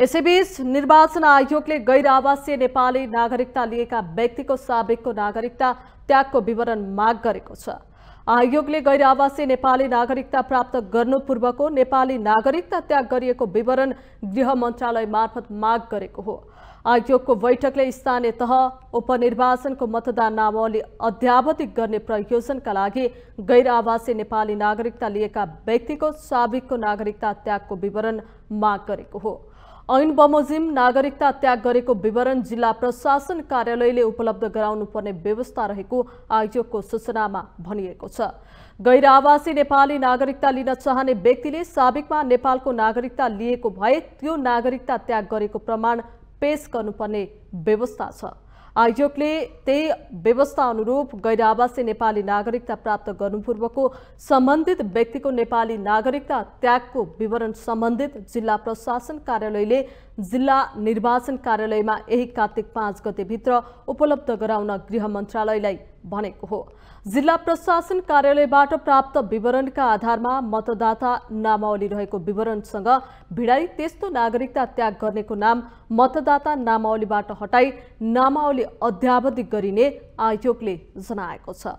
यसैबीच निर्वाचन आयोगले गैर आवासीय नेपाली नागरिकता लिएका व्यक्तिको साबिकको नागरिकता त्यागको विवरण माग गरेको छ आयोगले गैर आवासीय नेपाली नागरिकता प्राप्त गर्नु पूर्वको नेपाली नागरिकता त्याग गरिएको विवरण गृह मन्त्रालय मार्फत माग गरेको हो आयोगको बैठकले स्थानीय तह उपनिर्वाचनको मतदान नामावली अध्यावधिक गर्ने प्रयोजनका लागि गैर आवासीय नेपाली नागरिकता लिएका व्यक्तिको साबिकको नागरिकता त्यागको विवरण माग गरेको हो ऐन बमोजिम नागरिकता त्याग गरेको विवरण जिल्ला प्रशासन कार्यालयले उपलब्ध गराउनुपर्ने व्यवस्था रहेको आयोगको सूचनामा भनिएको छ गैर आवासी नेपाली नागरिकता लिन चाहने व्यक्तिले साबिकमा नेपालको नागरिकता लिएको भए त्यो नागरिकता त्याग गरेको प्रमाण पेश गर्नुपर्ने व्यवस्था छ आयोगले त्यही व्यवस्था अनुरूप गैर आवासीय नेपाली नागरिकता प्राप्त गर्नुपूर्वको सम्बन्धित व्यक्तिको नेपाली नागरिकता त्यागको विवरण सम्बन्धित जिल्ला प्रशासन कार्यालयले जिल्ला निर्वाचन कार्यालयमा यही कार्तिक पाँच गतेभित्र उपलब्ध गराउन गृह मन्त्रालयलाई भनेको हो जिल्ला प्रशासन कार्यालयबाट प्राप्त विवरणका आधारमा मतदाता नामावली रहेको विवरणसँग भिडाई त्यस्तो नागरिकता त्याग गर्नेको नाम मतदाता नामावलीबाट हटाई नामावली अध्यावधिक गरिने आयोगले जनाएको छ